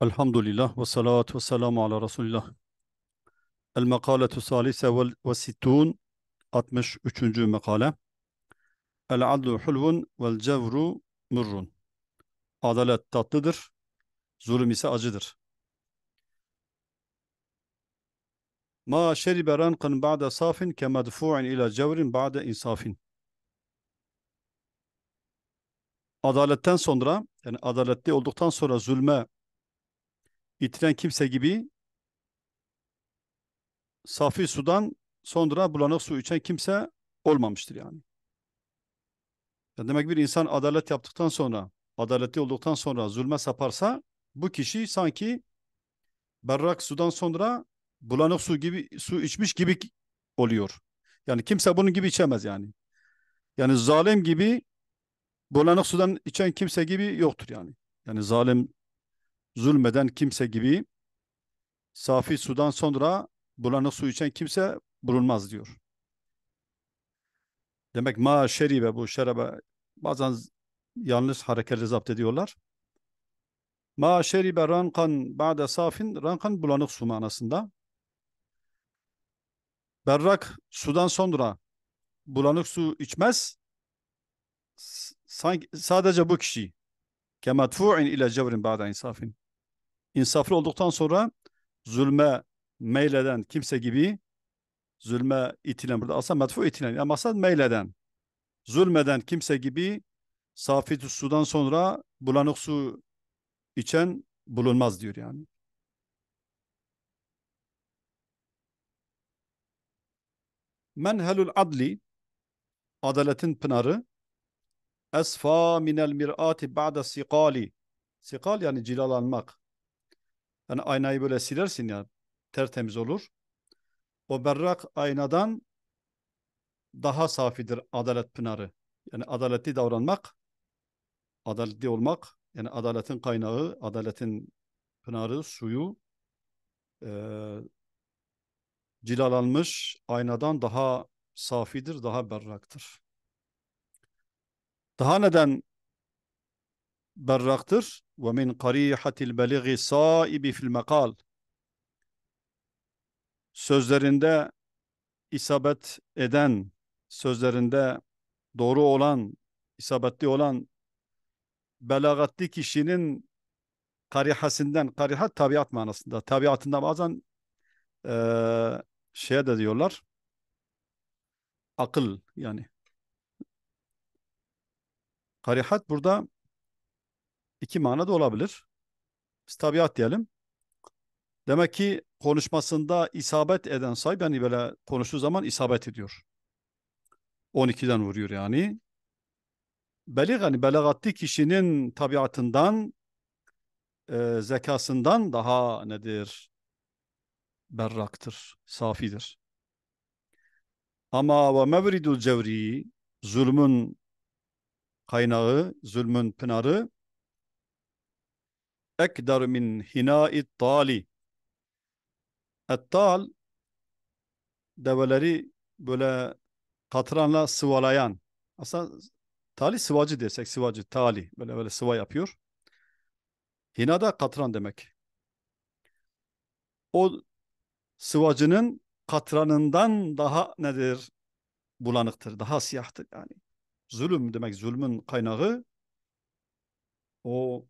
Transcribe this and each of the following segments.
Elhamdülillah ve salatu ve selamu ala Resulillah. El mekaletu salise ve sittun 63. mekale. El adlu hulvun vel cevru murrun. Adalet tatlıdır, zulüm ise acıdır. Ma şeribe rankın ba'de safin ke medfu'in ila cevrin ba'de insafin. Adaletten sonra, yani adaletli olduktan sonra zulme itilen kimse gibi safi sudan sonra bulanık su içen kimse olmamıştır yani. yani. Demek bir insan adalet yaptıktan sonra, adaletli olduktan sonra zulme saparsa bu kişi sanki berrak sudan sonra bulanık su gibi su içmiş gibi oluyor. Yani kimse bunun gibi içemez yani. Yani zalim gibi bulanık sudan içen kimse gibi yoktur yani. Yani zalim zulmeden kimse gibi safi sudan sonra bulanık su içen kimse bulunmaz diyor. Demek ma şeribe bu şerebe bazen yanlış hareketleri zapt ediyorlar. Ma şeribe rankan ba'de safin rankan bulanık su manasında. Berrak sudan sonra bulanık su içmez. Sanki sadece bu kişi kematfu'in ile cevrin ba'de insafin insaflı olduktan sonra zulme meyleden kimse gibi zulme itilen burada aslında metfu itilen yani maksat meyleden zulmeden kimse gibi safit sudan sonra bulanık su içen bulunmaz diyor yani. Menhelul adli adaletin pınarı esfa minel mirati ba'de sikali sikal yani cilalanmak yani aynayı böyle silersin ya tertemiz olur. O berrak aynadan daha safidir adalet pınarı. Yani adaletli davranmak, adaletli olmak, yani adaletin kaynağı, adaletin pınarı, suyu e, cilalanmış aynadan daha safidir, daha berraktır. Daha neden berraktır? ومن قريحة البلغ الصائب في المقال sözlerinde isabet eden, sözlerinde doğru olan, isabetli olan belagatli kişinin karihasinden, karihat tabiat manasında, tabiatında bazen e, şeye de diyorlar, akıl yani. Karihat burada iki mana da olabilir. Biz tabiat diyelim. Demek ki konuşmasında isabet eden say, yani böyle konuştuğu zaman isabet ediyor. 12'den vuruyor yani. Belir yani belagatli kişinin tabiatından e, zekasından daha nedir? Berraktır, safidir. Ama ve mevridul cevri zulmün kaynağı, zulmün pınarı ekdar min hinai tali. Tal, develeri böyle katranla sıvalayan. Aslında tali sıvacı desek sıvacı tali böyle böyle sıva yapıyor. Hina da katran demek. O sıvacının katranından daha nedir? Bulanıktır, daha siyahtır yani. Zulüm demek zulmün kaynağı o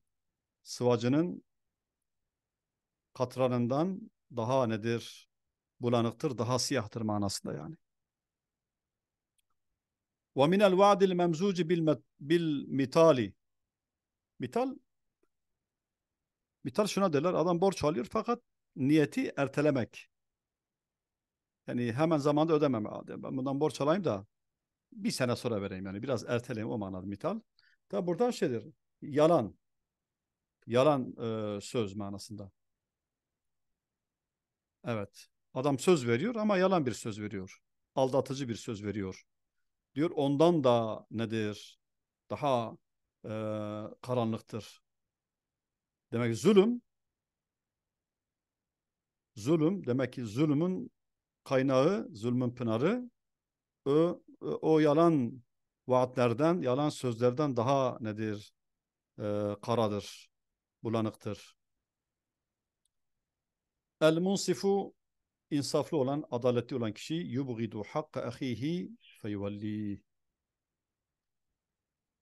sıvacının katranından daha nedir? Bulanıktır, daha siyahtır manasında yani. وَمِنَ الْوَعْدِ الْمَمْزُوجِ بِالْمِتَالِ Mital, mital şuna derler, adam borç alıyor fakat niyeti ertelemek. Yani hemen zamanda ödemem. Ben bundan borç alayım da bir sene sonra vereyim yani biraz erteleyim o manada mital. Tabi burada şeydir, yalan. Yalan e, söz manasında. Evet. Adam söz veriyor ama yalan bir söz veriyor. Aldatıcı bir söz veriyor. Diyor ondan da nedir? Daha e, karanlıktır. Demek zulüm zulüm demek ki zulümün kaynağı, zulmün pınarı o, o yalan vaatlerden, yalan sözlerden daha nedir? E, karadır bulanıktır. El munsifu insaflı olan, adaletli olan kişi yubgidu hakka ahihi feyvelli.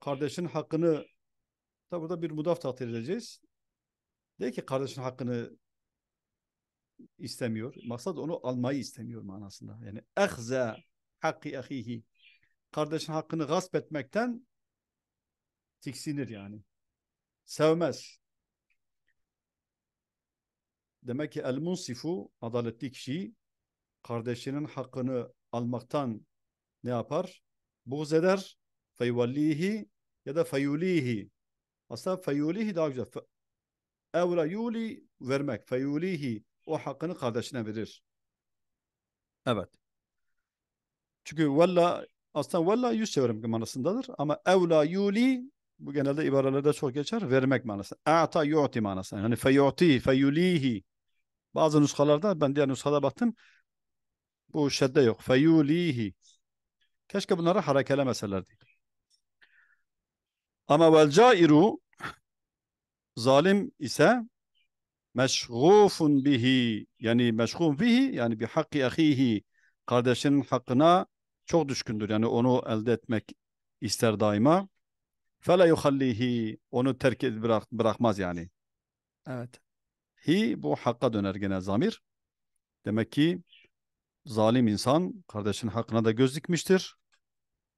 Kardeşin hakkını da burada bir mudaf takdir edeceğiz. De ki kardeşin hakkını istemiyor. Maksat onu almayı istemiyor manasında. Yani ehze hakkı ahihi. Kardeşin hakkını gasp etmekten tiksinir yani. Sevmez. Demek ki el munsifu adaletli kişi kardeşinin hakkını almaktan ne yapar? Buğz eder. Feyvallihi ya da feyulihi. Aslında feyulihi daha güzel. Evla yuli vermek. Feyulihi o hakkını kardeşine verir. Evet. Çünkü valla aslında valla yüz çevirmek manasındadır ama evla yuli bu genelde ibarelerde çok geçer vermek manası. A'ta yu'ti manası. Yani feyu'ti, feyulihi bazı nuskalarda ben diğer nuskada baktım. Bu şedde yok. Feyulihi. Keşke bunları harekelemeselerdi. Ama vel cairu zalim ise meşgufun bihi yani meşguf bihi yani bi hakkı ahihi kardeşinin hakkına çok düşkündür. Yani onu elde etmek ister daima. Fela yuhallihi onu terk bırak, bırakmaz yani. Evet hi bu hakka döner gene zamir. Demek ki zalim insan kardeşin hakkına da göz dikmiştir.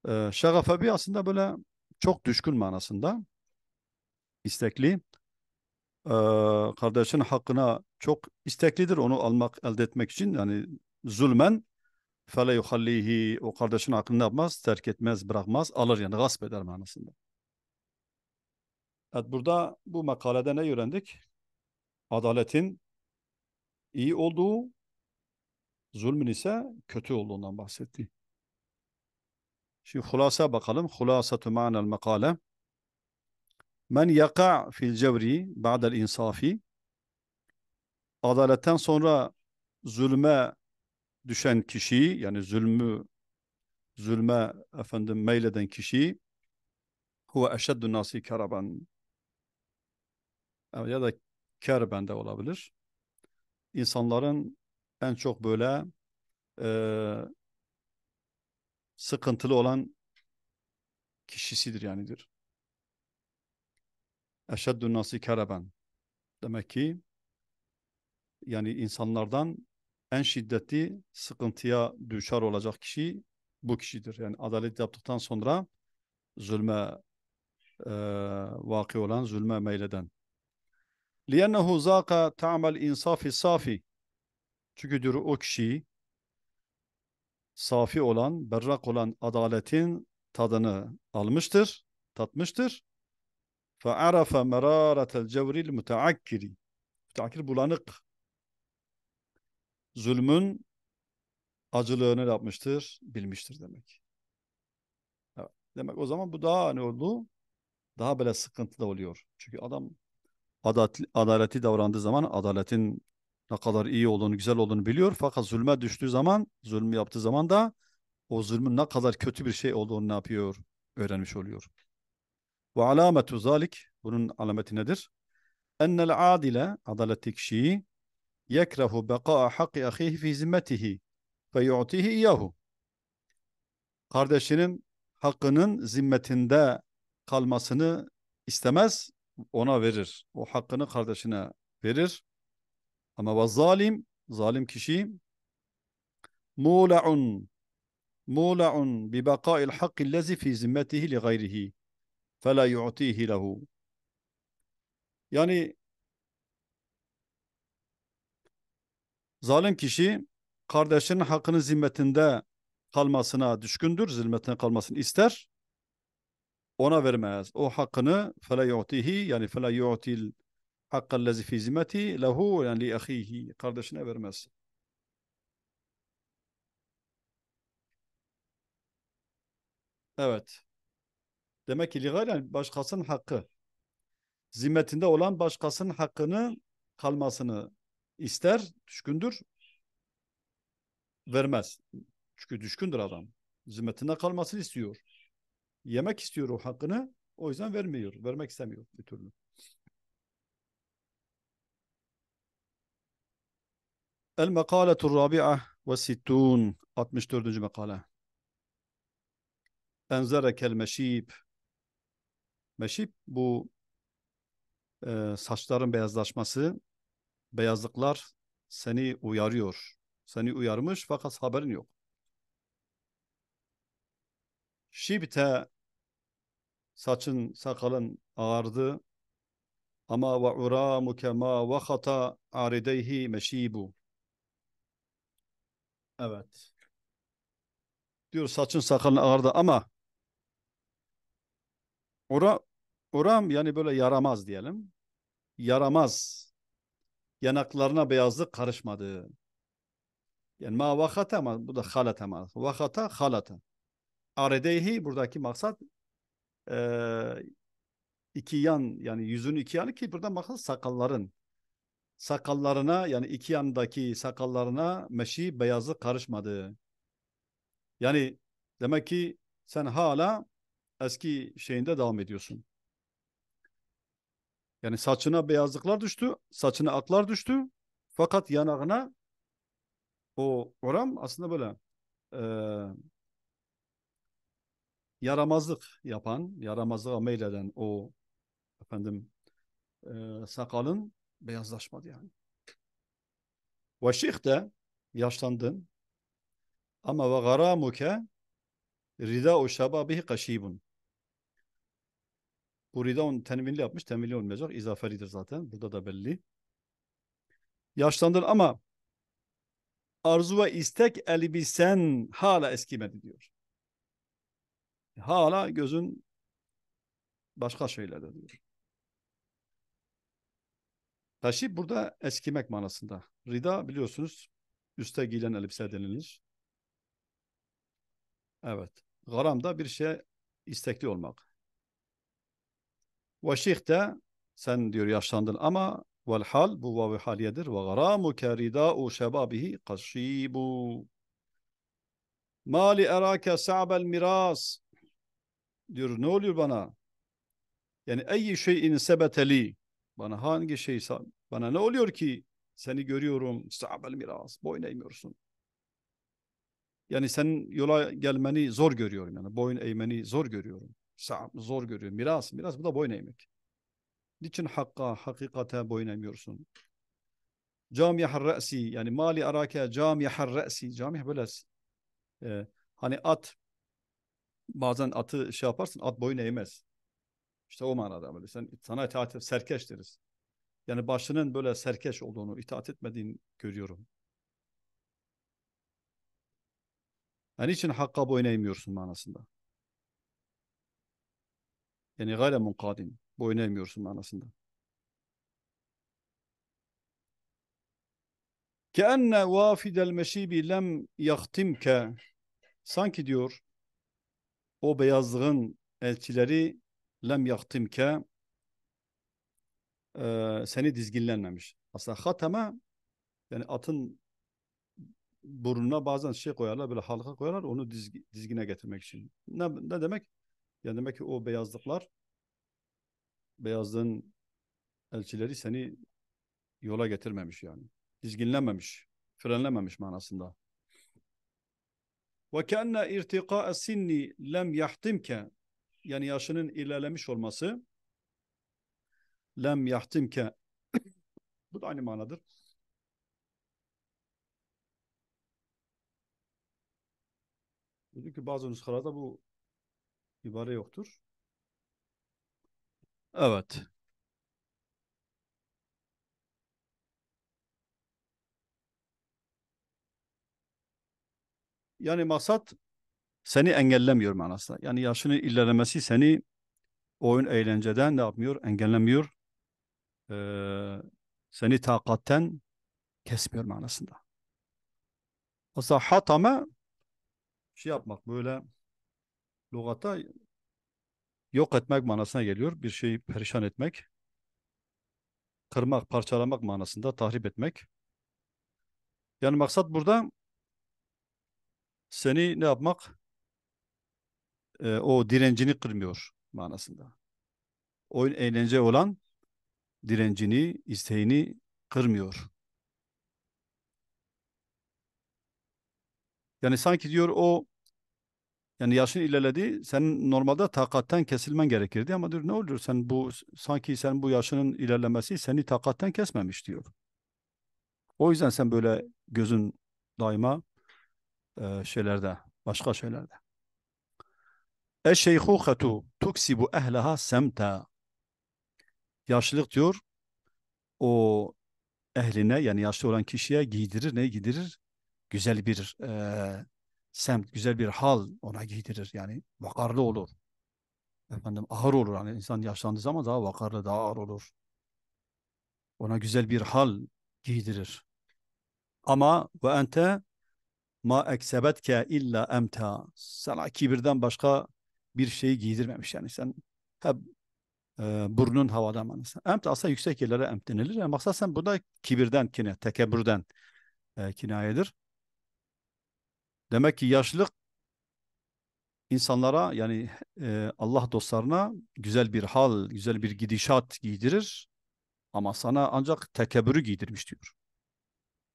Ee, şagafe aslında böyle çok düşkün manasında istekli. Ee, kardeşin hakkına çok isteklidir onu almak, elde etmek için. Yani zulmen fele yuhallihi o kardeşin hakkını yapmaz, terk etmez, bırakmaz, alır yani gasp eder manasında. Evet burada bu makalede ne öğrendik? adaletin iyi olduğu, zulmün ise kötü olduğundan bahsetti. Şimdi hulasa bakalım. Hulasatu ma'nel makale. Men yaka fil cevri ba'del insafi. Adaletten sonra zulme düşen kişi yani zulmü zulme efendim meyleden kişi huve eşeddü nasi karaban ya da kar bende olabilir. İnsanların en çok böyle e, sıkıntılı olan kişisidir yanidir. Eşeddün nasi kereben. Demek ki yani insanlardan en şiddetli sıkıntıya düşer olacak kişi bu kişidir. Yani adalet yaptıktan sonra zulme e, vaki olan, zulme meyleden. لِيَنَّهُ زَاقَ تَعْمَ insafi safi. Çünkü diyor o kişi safi olan, berrak olan adaletin tadını almıştır, tatmıştır. فَعَرَفَ مَرَارَةَ الْجَوْرِ الْمُتَعَكِّرِ Müteakkir bulanık. Zulmün acılığını yapmıştır, bilmiştir demek. Evet. Demek o zaman bu daha ne oldu? Daha böyle sıkıntı da oluyor. Çünkü adam adat, adaleti davrandığı zaman adaletin ne kadar iyi olduğunu, güzel olduğunu biliyor. Fakat zulme düştüğü zaman, zulmü yaptığı zaman da o zulmün ne kadar kötü bir şey olduğunu ne yapıyor? Öğrenmiş oluyor. Ve alametu zalik, bunun alameti nedir? Ennel adile, adaletli kişiyi yekrehu bekaa hakkı ahihi fi zimmetihi ve yu'tihi iyahu. Kardeşinin hakkının zimmetinde kalmasını istemez ona verir. O hakkını kardeşine verir. Ama ve zalim, zalim kişi mula'un mula'un bi baka'il hakki lezi fi zimmetihi li gayrihi fe la yu'tihi lehu. Yani zalim kişi kardeşinin hakkının zimmetinde kalmasına düşkündür, zimmetine kalmasını ister ona vermez. O hakkını fele yu'tihi yani fele yu'til hakkı, lezi fi zimmeti lehu yani li ahihi kardeşine vermez. Evet. Demek ki ligayr yani başkasının hakkı. Zimmetinde olan başkasının hakkını kalmasını ister, düşkündür, vermez. Çünkü düşkündür adam. Zimmetinde kalmasını istiyor yemek istiyor o hakkını. O yüzden vermiyor. Vermek istemiyor bir türlü. El mekaletur rabi'a ve sittun 64. makale. Enzerekel meşib. Meşib bu e, saçların beyazlaşması, beyazlıklar seni uyarıyor. Seni uyarmış fakat haberin yok. Şibte saçın sakalın ağardı. Ama ve uramuke ma vahata arideyhi meşibu. Evet. Diyor saçın sakalın ağardı ama ura, uram yani böyle yaramaz diyelim. Yaramaz. Yanaklarına beyazlık karışmadı. Yani ma vakata ama bu da halata ma. Vakata halata. Aredeyhi buradaki maksat e, iki yan yani yüzün iki yanı ki burada maksat sakalların sakallarına yani iki yandaki sakallarına meşi beyazı karışmadı. Yani demek ki sen hala eski şeyinde devam ediyorsun. Yani saçına beyazlıklar düştü, saçına aklar düştü. Fakat yanağına o oram aslında böyle e, yaramazlık yapan, yaramazlığa meyleden o efendim e, sakalın beyazlaşmadı yani. Ve şeyh de yaşlandın ama ve garamuke o şababihi kaşibun. Bu on tenvinli yapmış, tenvinli olmayacak. İzaferidir zaten. Burada da belli. Yaşlandın ama arzu ve istek elbisen hala eskimedi diyor. Hala gözün başka şeylerde diyor. Taşi burada eskimek manasında. Rida biliyorsunuz üste giyilen elbise denilir. Evet. Garam da bir şey istekli olmak. Ve şih de sen diyor yaşlandın ama vel hal bu vav haliyedir. Ve garamuke rida'u şebabihi kaşibu. Ma li erake sa'bel miras diyor ne oluyor bana? Yani ayi şeyin sebeteli bana hangi şey bana ne oluyor ki seni görüyorum sabel miras boyun eğmiyorsun. Yani sen yola gelmeni zor görüyorum yani boyun eğmeni zor görüyorum. Sab zor görüyorum. Miras, miras bu da boyun eğmek. Niçin hakka, hakikate boyun eğmiyorsun? Camiyahar re'si yani mali arake camiyahar re'si. Camiyah böyle e, hani at bazen atı şey yaparsın at boyun eğmez. İşte o manada böyle. Sen, sana itaat et, serkeş deriz. Yani başının böyle serkeş olduğunu, itaat etmediğini görüyorum. Yani için hakka boyun eğmiyorsun manasında. Yani gayre munkadin. Boyun eğmiyorsun manasında. Ke Keenne vafidel meşibi lem yahtimke sanki diyor o beyazlığın elçileri lem yaktimke e, seni dizginlenmemiş. Aslında hateme yani atın burnuna bazen şey koyarlar böyle halka koyarlar onu dizgine getirmek için. Ne, ne demek? Yani demek ki o beyazlıklar beyazlığın elçileri seni yola getirmemiş yani. Dizginlenmemiş, frenlememiş manasında. Ve kenne irtika sinni lem yahtimke yani yaşının ilerlemiş olması lem yahtimke bu da aynı manadır. Çünkü ki bazı nüshalarda bu ibare yoktur. Evet. yani maksat seni engellemiyor manasında. Yani yaşının ilerlemesi seni oyun eğlenceden ne yapmıyor? Engellemiyor. Ee, seni takatten kesmiyor manasında. Aslında hatama şey yapmak böyle lugata yok etmek manasına geliyor. Bir şeyi perişan etmek. Kırmak, parçalamak manasında tahrip etmek. Yani maksat burada seni ne yapmak? E, o direncini kırmıyor manasında. Oyun eğlence olan direncini, isteğini kırmıyor. Yani sanki diyor o yani yaşın ilerledi. Senin normalde takatten kesilmen gerekirdi ama diyor ne oluyor sen bu sanki sen bu yaşının ilerlemesi seni takatten kesmemiş diyor. O yüzden sen böyle gözün daima e, şeylerde, başka şeylerde. Eşşeyhuhetu tuksibu ehleha semta. Yaşlılık diyor, o ehline yani yaşlı olan kişiye giydirir, ne giydirir? Güzel bir e, semt, güzel bir hal ona giydirir. Yani vakarlı olur. Efendim ağır olur. yani insan yaşlandığı zaman daha vakarlı, daha ağır olur. Ona güzel bir hal giydirir. Ama ve ente ma eksebetke illa emta. Sana kibirden başka bir şey giydirmemiş yani sen hep e, burnun havada mı? Emt aslında yüksek yerlere emt denilir. Yani maksat sen burada kibirden kine, tekebbürden e, kinayedir. Demek ki yaşlılık insanlara yani e, Allah dostlarına güzel bir hal, güzel bir gidişat giydirir ama sana ancak tekebürü giydirmiş diyor.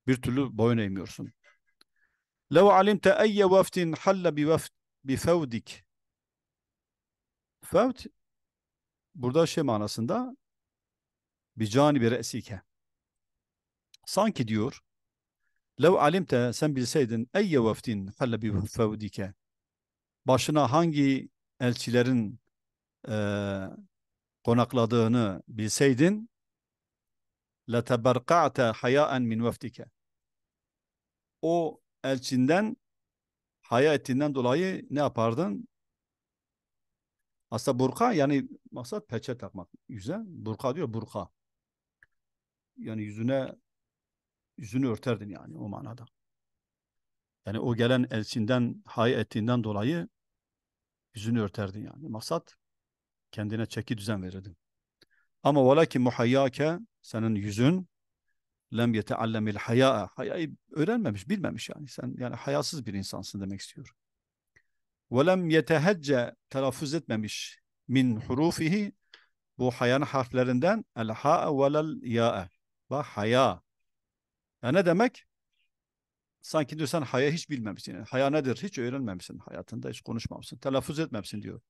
Bir türlü boyun eğmiyorsun. لو علمت أي وفد حل بوفد بفودك Fevd burada şey manasında bir cani bir resike. Sanki diyor lev alimte sen bilseydin eyye veftin halle bi fevdike başına hangi elçilerin e, konakladığını bilseydin leteberka'te hayaen min veftike o elçinden haya ettiğinden dolayı ne yapardın? Aslında burka yani maksat peçe takmak yüze. Burka diyor burka. Yani yüzüne yüzünü örterdin yani o manada. Yani o gelen elçinden hay ettiğinden dolayı yüzünü örterdin yani. Maksat kendine çeki düzen verirdin. Ama velakin muhayyake senin yüzün lem yeteallemil hayaa. Hayayı öğrenmemiş, bilmemiş yani. Sen yani hayasız bir insansın demek istiyor. Ve lem yetehecce telaffuz etmemiş min hurufihi bu hayanın harflerinden el ha ve lel yae ve haya. Ya ne demek? Sanki diyor sen haya hiç bilmemişsin. Yani haya nedir? Hiç öğrenmemişsin hayatında, hiç konuşmamışsın, telaffuz etmemişsin diyor.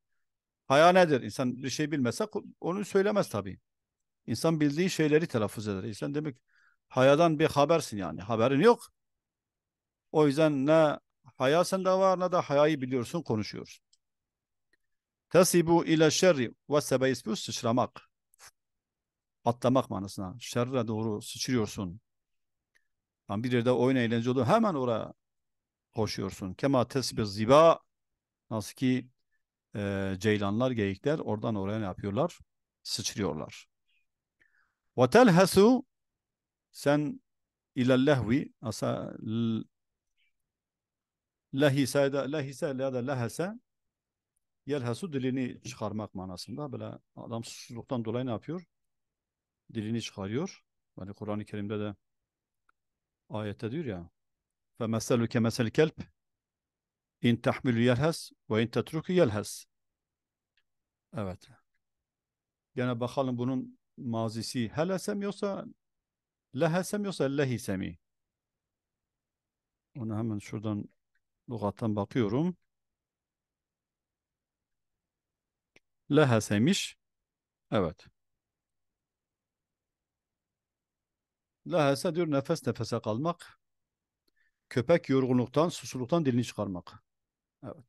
Haya nedir? İnsan bir şey bilmese onu söylemez tabii. İnsan bildiği şeyleri telaffuz eder. İnsan demek hayadan bir habersin yani. Haberin yok. O yüzden ne haya sende var ne de hayayı biliyorsun, konuşuyoruz. Tesibu ile şerri ve sebeisbu sıçramak. Atlamak manasına. Şerre doğru sıçrıyorsun. Yani bir yerde oyun eğlence oluyor. Hemen oraya koşuyorsun. Kema tesbih ziba nasıl ki e, ceylanlar, geyikler oradan oraya ne yapıyorlar? Sıçrıyorlar. Ve telhesu sen ilallehvi asa lehise de lehise ya da lehese yelhesu dilini çıkarmak manasında böyle adam susuzluktan dolayı ne yapıyor? Dilini çıkarıyor. Hani Kur'an-ı Kerim'de de ayette diyor ya فَمَسَلُكَ مَسَلْ كَلْبِ اِنْ تَحْمِلُ يَلْهَسْ وَاِنْ تَتْرُكُ يَلْهَسْ Evet. Gene bakalım bunun mazisi helesem yoksa Lehesem yoksa semi. Onu hemen şuradan lügattan bakıyorum. Lehesemiş. Evet. Lehese diyor nefes nefese kalmak. Köpek yorgunluktan, susuluktan dilini çıkarmak. Evet.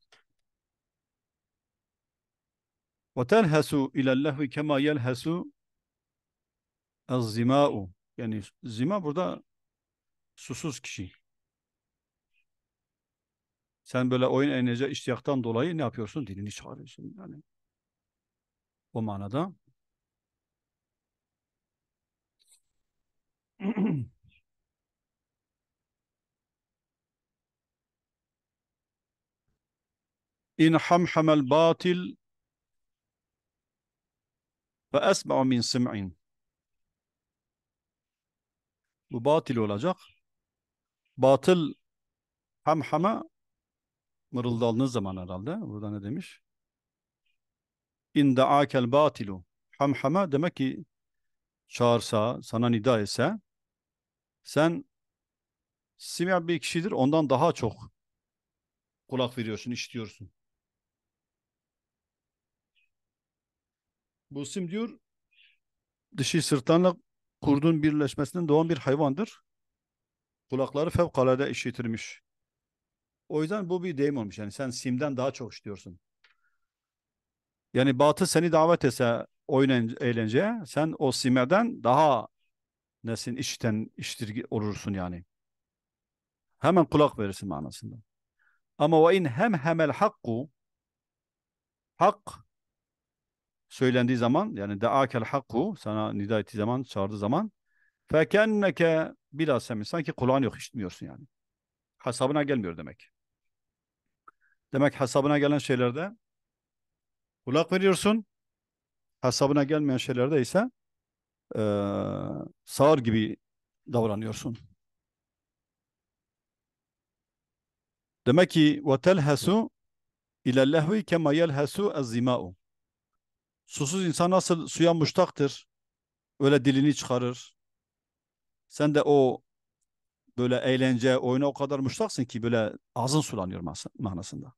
وَتَلْهَسُ اِلَى اللَّهْوِ kema يَلْهَسُ الزِّمَاءُ yani zima burada susuz kişi. Sen böyle oyun enerji iştiyaktan dolayı ne yapıyorsun? Dilini çağırıyorsun yani. O manada. İn hamhamel batil ve esma'u min sim'in bu batil olacak. Batıl ham hama mırıldandığınız zaman herhalde. Burada ne demiş? İnde akel batilu. Ham hama demek ki çağırsa, sana nida etse sen simya bir kişidir ondan daha çok kulak veriyorsun, işitiyorsun. Bu sim diyor dişi sırtlanla kurdun birleşmesinden doğan bir hayvandır. Kulakları fevkalade işitirmiş. O yüzden bu bir deyim olmuş. Yani sen simden daha çok işliyorsun. Yani batı seni davet etse oyun eğlenceye sen o simeden daha nesin işiten iştirgi olursun yani. Hemen kulak verirsin manasında. Ama ve in hem hemel hakku hak söylendiği zaman yani deakel hakku sana nida ettiği zaman çağırdığı zaman fekenneke biraz semin sanki kulağın yok işitmiyorsun yani. hesabına gelmiyor demek. Demek hesabına gelen şeylerde kulak veriyorsun. hesabına gelmeyen şeylerde ise e, sağır gibi davranıyorsun. Demek ki ve telhesu ile lehvi kema yelhesu az-zima'u. Susuz insan nasıl suya muştaktır? Öyle dilini çıkarır. Sen de o böyle eğlence, oyuna o kadar muştaksın ki böyle ağzın sulanıyor manasında.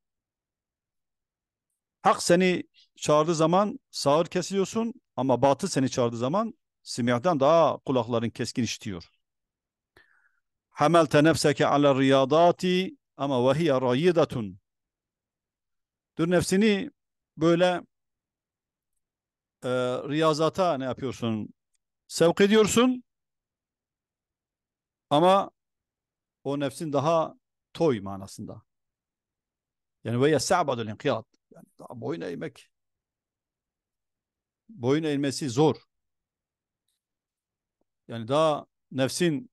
Hak seni çağırdığı zaman sağır kesiyorsun ama batı seni çağırdığı zaman simyahtan daha kulakların keskin işitiyor. Hamelte nefseke ala riyadati ama vehiye rayidatun. Dur nefsini böyle e, riyazata ne yapıyorsun? Sevk ediyorsun ama o nefsin daha toy manasında. Yani veya yesabadul inkirat. Yani daha boyun eğmek. Boyun eğmesi zor. Yani daha nefsin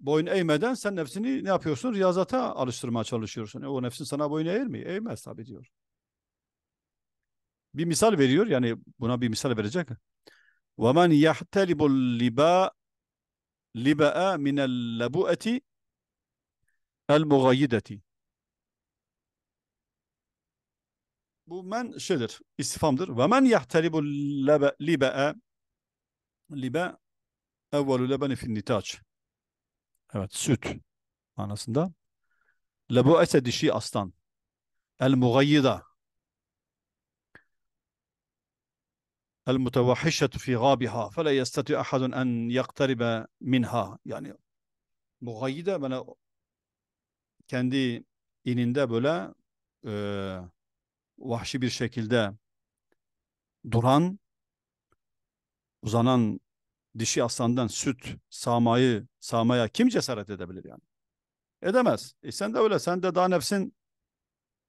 boyun eğmeden sen nefsini ne yapıyorsun? Riyazata alıştırmaya çalışıyorsun. E, o nefsin sana boyun eğer mi? Eğmez tabii diyor bir misal veriyor. Yani buna bir misal verecek. وَمَنْ يَحْتَلِبُ الْلِبَاءَ لِبَاءَ مِنَ اللَّبُؤَةِ الْمُغَيِّدَةِ Bu men şeydir, istifamdır. وَمَنْ يَحْتَلِبُ الْلِبَاءَ لِبَاءَ اَوَّلُ لَبَنِ فِي النِّتَاجِ Evet, süt manasında. Lebu'ete dişi aslan. El-mugayyida المتوحشة في غابها فلا يستطيع أحد أن يقترب minha yani Muğayide böyle kendi ininde böyle e, vahşi bir şekilde duran uzanan dişi aslandan süt sağmayı sağmaya kim cesaret edebilir yani? Edemez. E sen de öyle. Sen de daha nefsin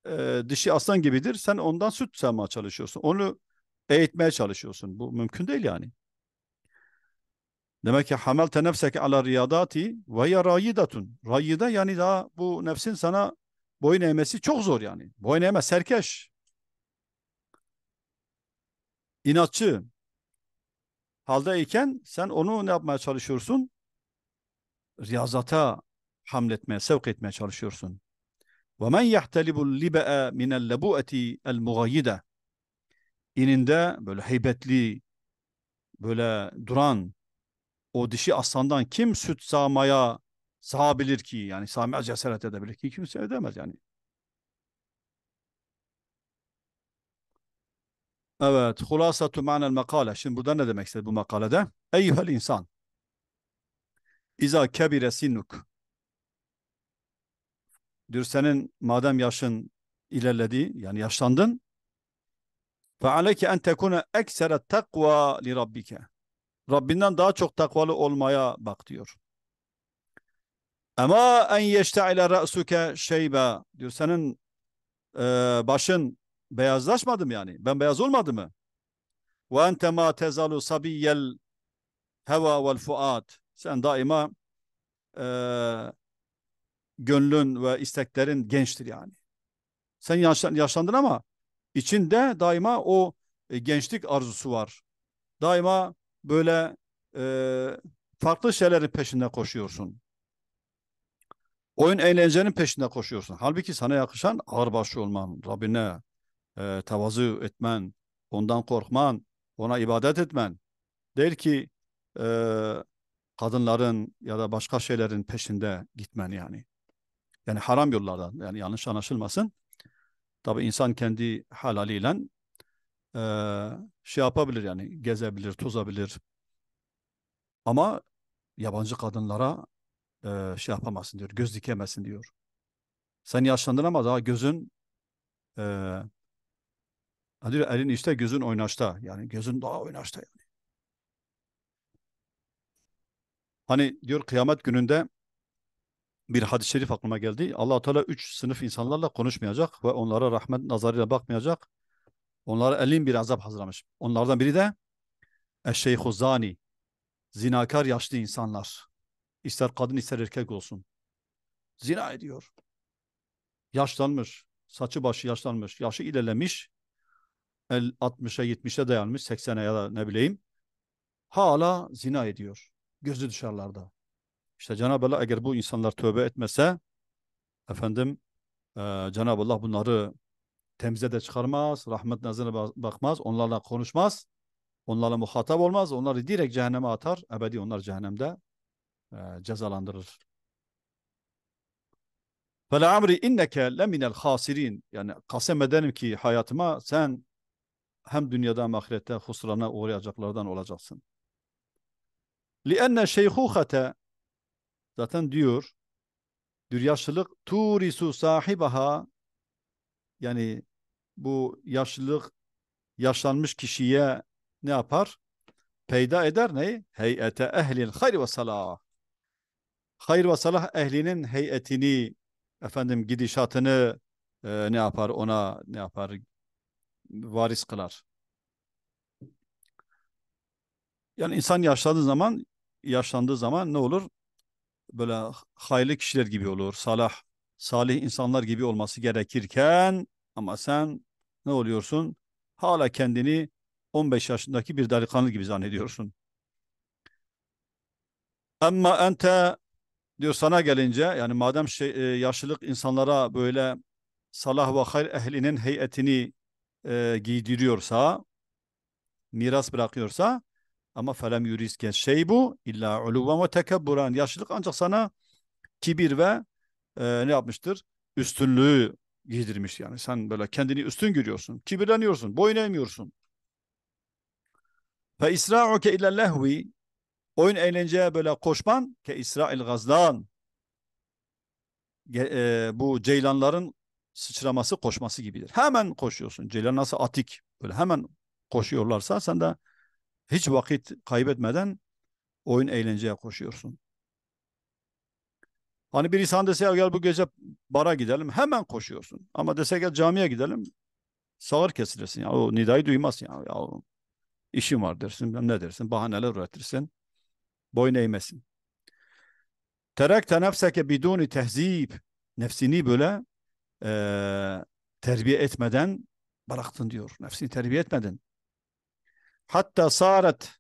e, dişi aslan gibidir. Sen ondan süt sağmaya çalışıyorsun. Onu eğitmeye çalışıyorsun. Bu mümkün değil yani. Demek ki hamel tenefseke ala riyadati ve ya rayidatun. Rayida yani daha bu nefsin sana boyun eğmesi çok zor yani. Boyun eğme serkeş. İnatçı. Haldeyken sen onu ne yapmaya çalışıyorsun? Riyazata hamletmeye, sevk etmeye çalışıyorsun. وَمَنْ يَحْتَلِبُ الْلِبَأَ مِنَ الْلَبُؤَةِ الْمُغَيِّدَةِ ininde böyle heybetli, böyle duran o dişi aslandan kim süt sağmaya sağabilir ki? Yani sağmaya cesaret edebilir ki kimse edemez yani. Evet, hulasatu ma'nel makale. Şimdi burada ne demek istedi bu makalede? Eyyuhel insan. İza kebire sinnuk. Diyor senin madem yaşın ilerledi, yani yaşlandın, فَعَلَيْكَ اَنْ تَكُونَ اَكْسَرَ تَقْوَى لِرَبِّكَ Rabbinden daha çok takvalı olmaya bak diyor. Ama en yeşte'ile ra'suke şeybe diyor. Senin e, başın beyazlaşmadı mı yani? Ben beyaz olmadı mı? Ve ente ma tezalu sabiyyel heva vel fuat. Sen daima e, gönlün ve isteklerin gençtir yani. Sen yaşlandın ama içinde daima o e, gençlik arzusu var. Daima böyle e, farklı şeylerin peşinde koşuyorsun. Oyun eğlencenin peşinde koşuyorsun. Halbuki sana yakışan ağırbaşlı olman, Rabbine e, tevazu etmen, ondan korkman, ona ibadet etmen. Değil ki e, kadınların ya da başka şeylerin peşinde gitmen yani. Yani haram yollardan yani yanlış anlaşılmasın. Tabi insan kendi halaliyle e, şey yapabilir yani gezebilir, tozabilir. Ama yabancı kadınlara e, şey yapamazsın diyor, göz dikemesin diyor. Sen yaşlandıramaz ama daha gözün e, diyor, elin işte gözün oynaşta. Yani gözün daha oynaşta yani. Hani diyor kıyamet gününde bir hadis-i şerif aklıma geldi. allah Teala üç sınıf insanlarla konuşmayacak ve onlara rahmet nazarıyla bakmayacak. Onlara elin bir azap hazırlamış. Onlardan biri de Eşşeyhu Zani, zinakar yaşlı insanlar. İster kadın ister erkek olsun. Zina ediyor. Yaşlanmış, saçı başı yaşlanmış, yaşı ilerlemiş. El 60'a 70'e dayanmış, 80'e ya da ne bileyim. Hala zina ediyor. Gözü dışarılarda. İşte Cenab-ı Allah eğer bu insanlar tövbe etmese efendim e, Cenab-ı Allah bunları temize de çıkarmaz, rahmet nazarına bakmaz, onlarla konuşmaz, onlarla muhatap olmaz, onları direkt cehenneme atar, ebedi onlar cehennemde e, cezalandırır. Fele amri inneke leminel hasirin. Yani kasem ederim ki hayatıma sen hem dünyada hem ahirette husrana uğrayacaklardan olacaksın. لِأَنَّ شَيْخُوخَةَ Zaten diyor diyor yaşlılık turisu sahibaha yani bu yaşlılık yaşlanmış kişiye ne yapar? Peyda eder ne? Heyete ehlil hayr ve salah. Hayır ve salah ehlinin heyetini efendim gidişatını e, ne yapar ona ne yapar varis kılar. Yani insan yaşlandığı zaman yaşlandığı zaman ne olur? böyle hayırlı kişiler gibi olur. Salah, salih insanlar gibi olması gerekirken ama sen ne oluyorsun? Hala kendini 15 yaşındaki bir delikanlı gibi zannediyorsun. Ama ente diyor sana gelince yani madem şey, e, yaşlılık insanlara böyle salah ve hayır ehlinin heyetini e, giydiriyorsa, miras bırakıyorsa ama felem yurizke şey bu illa uluven ve tekebburan. Yaşlılık ancak sana kibir ve e, ne yapmıştır? Üstünlüğü giydirmiş yani. Sen böyle kendini üstün görüyorsun. Kibirleniyorsun. Boyun eğmiyorsun. Ve isra'uke ile lehvi oyun eğlenceye böyle koşman ke isra'il gazdan e, bu ceylanların sıçraması koşması gibidir. Hemen koşuyorsun. Ceylan nasıl atik böyle hemen koşuyorlarsa sen de hiç vakit kaybetmeden oyun eğlenceye koşuyorsun. Hani bir insan dese gel bu gece bara gidelim hemen koşuyorsun. Ama dese gel camiye gidelim sağır kesilirsin. Yani o nidayı duymaz Yani. Ya, işim var dersin ne dersin bahaneler üretirsin. Boyun eğmesin. Terekte nefseke biduni tehzib. Nefsini böyle e, terbiye etmeden bıraktın diyor. Nefsini terbiye etmedin. Hatta saaret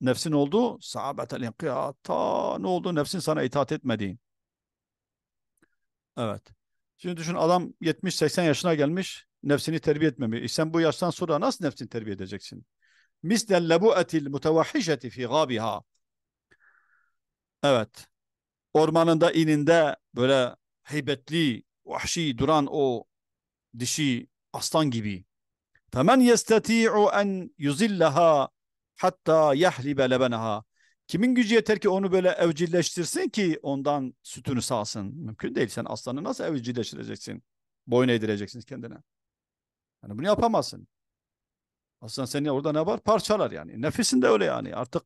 nefsin oldu sahabetel inkiyat ta ne oldu nefsin sana itaat etmediği. Evet. Şimdi düşün adam 70-80 yaşına gelmiş nefsini terbiye etmemiş. E sen bu yaştan sonra nasıl nefsini terbiye edeceksin? Misdel lebu'etil mutevahhişeti fi gabiha. Evet. Ormanında ininde böyle heybetli, vahşi duran o dişi aslan gibi Femen yestati'u en yuzillaha hatta yahribe lebenaha. Kimin gücü yeter ki onu böyle evcilleştirsin ki ondan sütünü sağsın? Mümkün değil. Sen aslanı nasıl evcilleştireceksin? Boyun eğdireceksin kendine. Yani bunu yapamazsın. Aslan seni orada ne var Parçalar yani. Nefsin de öyle yani. Artık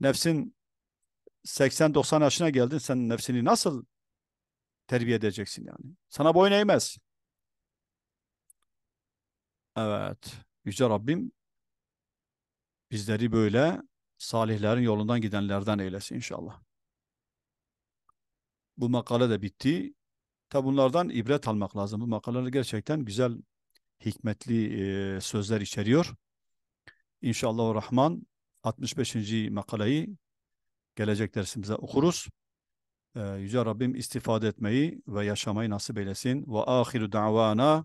nefsin 80-90 yaşına geldin. Sen nefsini nasıl terbiye edeceksin yani? Sana boyun eğmez. Evet. Yüce Rabbim bizleri böyle salihlerin yolundan gidenlerden eylesin inşallah. Bu makale de bitti. Tabi bunlardan ibret almak lazım. Bu makaleler gerçekten güzel, hikmetli e, sözler içeriyor. İnşallah Rahman 65. makaleyi gelecek dersimize okuruz. Ee, Yüce Rabbim istifade etmeyi ve yaşamayı nasip eylesin. Ve ahiru da'vana